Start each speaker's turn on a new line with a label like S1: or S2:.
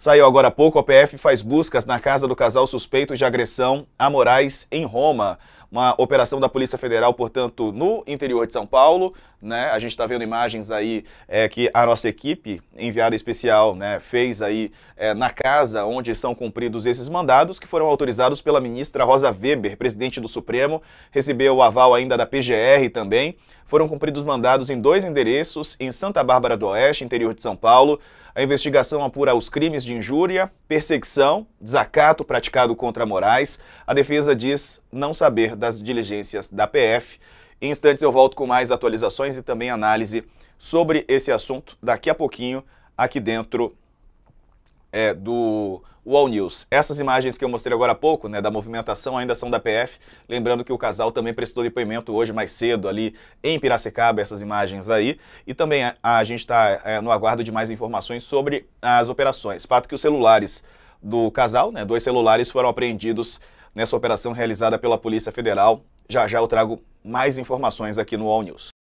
S1: Saiu agora há pouco, a PF faz buscas na casa do casal suspeito de agressão a Moraes em Roma. Uma operação da Polícia Federal, portanto, no interior de São Paulo. Né? A gente está vendo imagens aí é, que a nossa equipe enviada especial né, fez aí é, na casa onde são cumpridos esses mandados, que foram autorizados pela ministra Rosa Weber, presidente do Supremo, recebeu o aval ainda da PGR também. Foram cumpridos mandados em dois endereços, em Santa Bárbara do Oeste, interior de São Paulo. A investigação apura os crimes de injúria, perseguição desacato praticado contra Moraes. A defesa diz não saber das diligências da PF. Em instantes eu volto com mais atualizações e também análise sobre esse assunto daqui a pouquinho aqui dentro é, do Wall News. Essas imagens que eu mostrei agora há pouco, né, da movimentação, ainda são da PF. Lembrando que o casal também prestou depoimento hoje mais cedo ali em Piracicaba, essas imagens aí. E também a, a gente está é, no aguardo de mais informações sobre as operações. Fato que os celulares do casal. Né? Dois celulares foram apreendidos nessa operação realizada pela Polícia Federal. Já já eu trago mais informações aqui no All News.